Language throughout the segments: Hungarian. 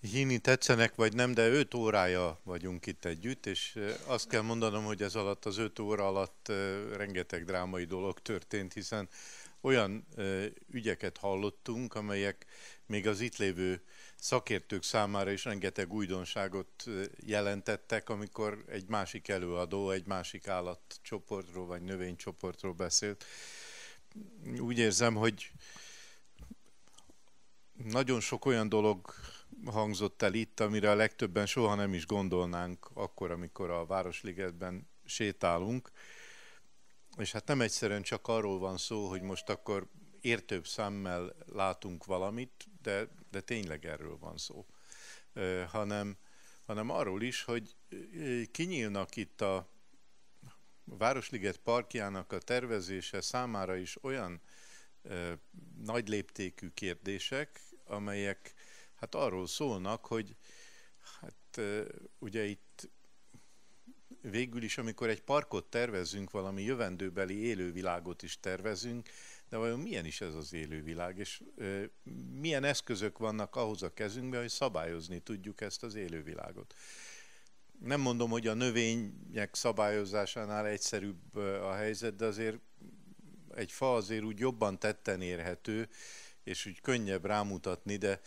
híni tetszenek vagy nem, de 5 órája vagyunk itt együtt, és azt kell mondanom, hogy ez alatt az 5 óra alatt rengeteg drámai dolog történt, hiszen olyan ügyeket hallottunk, amelyek még az itt lévő szakértők számára is rengeteg újdonságot jelentettek, amikor egy másik előadó egy másik állatcsoportról vagy növénycsoportról beszélt. Úgy érzem, hogy nagyon sok olyan dolog hangzott el itt, amire a legtöbben soha nem is gondolnánk akkor, amikor a Városligetben sétálunk. És hát nem egyszerűen csak arról van szó, hogy most akkor értőbb szemmel látunk valamit, de, de tényleg erről van szó. Ö, hanem, hanem arról is, hogy kinyílnak itt a Városliget parkjának a tervezése számára is olyan ö, nagy léptékű kérdések, amelyek hát arról szólnak, hogy hát ugye itt végül is, amikor egy parkot tervezünk, valami jövendőbeli élővilágot is tervezünk, de vajon milyen is ez az élővilág, és milyen eszközök vannak ahhoz a kezünkben, hogy szabályozni tudjuk ezt az élővilágot. Nem mondom, hogy a növények szabályozásánál egyszerűbb a helyzet, de azért egy fa azért úgy jobban tetten érhető, és úgy könnyebb rámutatni, de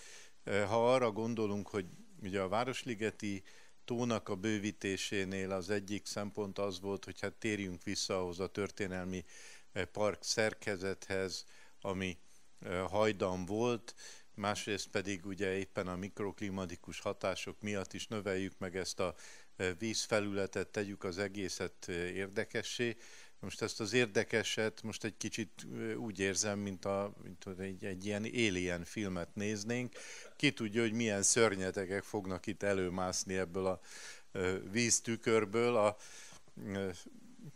ha arra gondolunk, hogy ugye a Városligeti tónak a bővítésénél az egyik szempont az volt, hogy hát térjünk vissza ahhoz a történelmi eh, park szerkezethez, ami eh, hajdan volt, másrészt pedig ugye éppen a mikroklimatikus hatások miatt is növeljük meg ezt a eh, vízfelületet, tegyük az egészet érdekessé, most ezt az érdekeset most egy kicsit úgy érzem, mint, a, mint egy, egy ilyen alien filmet néznénk. Ki tudja, hogy milyen szörnyetegek fognak itt előmászni ebből a víztükörből, a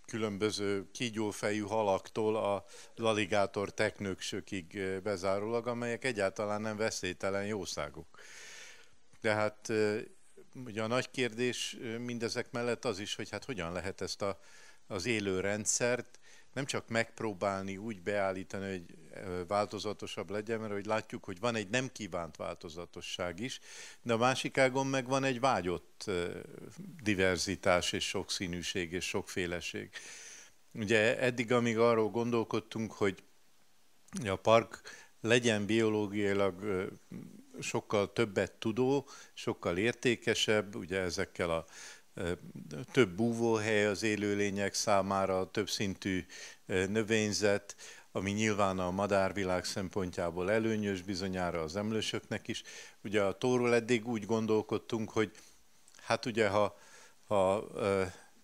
különböző kígyófejű halaktól a laligátor teknőksökig bezárólag, amelyek egyáltalán nem veszélytelen jószágok. Tehát ugye a nagy kérdés mindezek mellett az is, hogy hát hogyan lehet ezt a az élő rendszert, nem csak megpróbálni úgy beállítani, hogy változatosabb legyen, mert hogy látjuk, hogy van egy nem kívánt változatosság is, de a másik ágon meg van egy vágyott diverzitás és sokszínűség és sokféleség. Ugye eddig, amíg arról gondolkodtunk, hogy a park legyen biológiailag sokkal többet tudó, sokkal értékesebb, ugye ezekkel a több búvóhely az élőlények számára, többszintű növényzet, ami nyilván a madárvilág szempontjából előnyös bizonyára az emlősöknek is. Ugye a tóról eddig úgy gondolkodtunk, hogy hát ugye ha, ha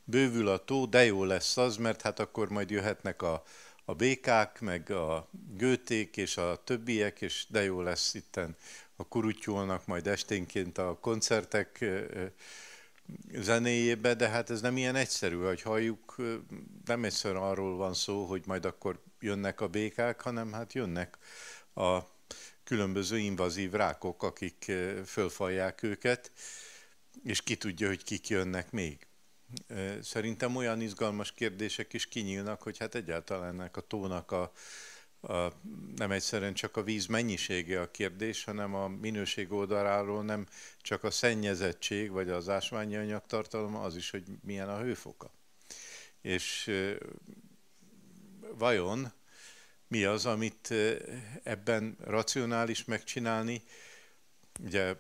bővül a tó, de jó lesz az, mert hát akkor majd jöhetnek a, a békák, meg a gőték és a többiek, és de jó lesz itten a kurutyónak majd esténként a koncertek zenéjébe, de hát ez nem ilyen egyszerű, hogy halljuk, nem egyszer arról van szó, hogy majd akkor jönnek a békák, hanem hát jönnek a különböző invazív rákok, akik fölfalják őket, és ki tudja, hogy kik jönnek még. Szerintem olyan izgalmas kérdések is kinyílnak, hogy hát egyáltalán ennek a tónak a a, nem egyszerűen csak a víz mennyisége a kérdés, hanem a minőség oldaláról nem csak a szennyezettség vagy az ásványi anyagtartalom, az is, hogy milyen a hőfoka. És vajon mi az, amit ebben racionális megcsinálni? Ugye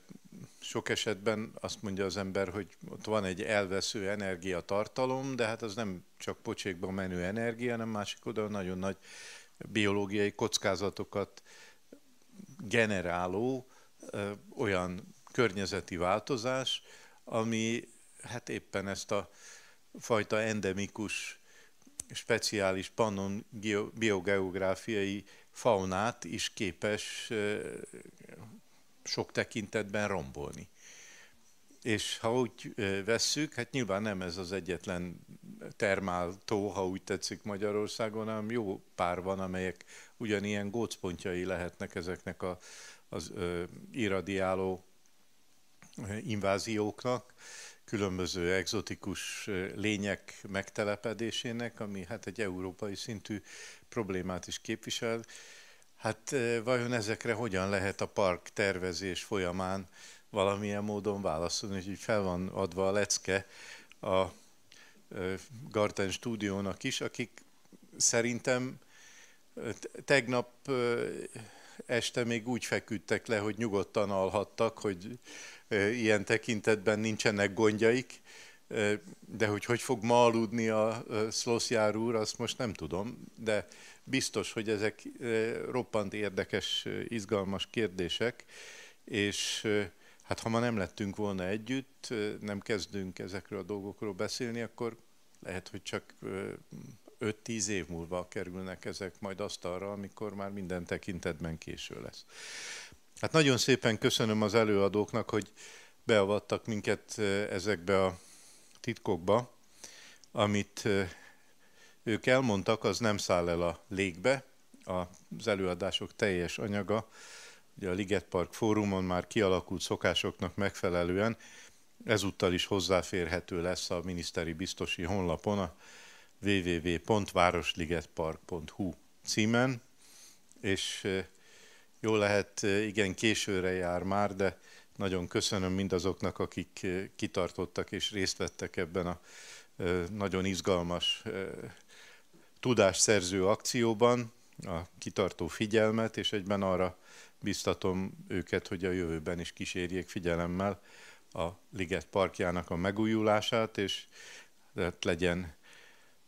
sok esetben azt mondja az ember, hogy ott van egy elvesző energiatartalom, de hát az nem csak pocsékban menő energia, hanem másik oda nagyon nagy biológiai kockázatokat generáló olyan környezeti változás, ami hát éppen ezt a fajta endemikus, speciális pannon biogeográfiai faunát is képes sok tekintetben rombolni és ha úgy vesszük, hát nyilván nem ez az egyetlen termáltó, ha úgy tetszik Magyarországon, hanem jó pár van, amelyek ugyanilyen gócpontjai lehetnek ezeknek a, az ö, irradiáló invázióknak, különböző egzotikus lények megtelepedésének, ami hát egy európai szintű problémát is képvisel. Hát vajon ezekre hogyan lehet a park tervezés folyamán valamilyen módon válaszolni, úgyhogy fel van adva a lecke a Garten stúdiónak is, akik szerintem tegnap este még úgy feküdtek le, hogy nyugodtan alhattak, hogy ilyen tekintetben nincsenek gondjaik, de hogy hogy fog ma aludni a Szloszjár úr, azt most nem tudom, de biztos, hogy ezek roppant érdekes, izgalmas kérdések, és hát ha ma nem lettünk volna együtt, nem kezdünk ezekről a dolgokról beszélni, akkor lehet, hogy csak 5-10 év múlva kerülnek ezek majd arra, amikor már minden tekintetben késő lesz. Hát nagyon szépen köszönöm az előadóknak, hogy beavattak minket ezekbe a titkokba, amit ők elmondtak, az nem száll el a légbe, az előadások teljes anyaga ugye a Ligetpark fórumon már kialakult szokásoknak megfelelően ezúttal is hozzáférhető lesz a miniszteri biztosi honlapon a www.városligetpark.hu címen, és eh, jó lehet, eh, igen, későre jár már, de nagyon köszönöm mindazoknak, akik eh, kitartottak és részt vettek ebben a nagyon izgalmas tudásszerző akcióban a kitartó figyelmet, és egyben arra biztatom őket, hogy a jövőben is kísérjék figyelemmel a Liget parkjának a megújulását, és hát legyen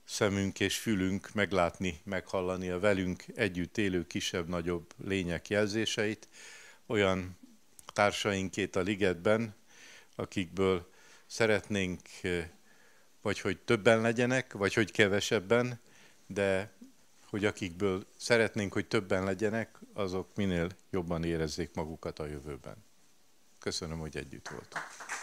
szemünk és fülünk meglátni, meghallani a velünk együtt élő kisebb-nagyobb lények jelzéseit, olyan társainkét a ligetben, akikből szeretnénk eh, vagy hogy többen legyenek, vagy hogy kevesebben, de hogy akikből szeretnénk, hogy többen legyenek, azok minél jobban érezzék magukat a jövőben. Köszönöm, hogy együtt voltunk.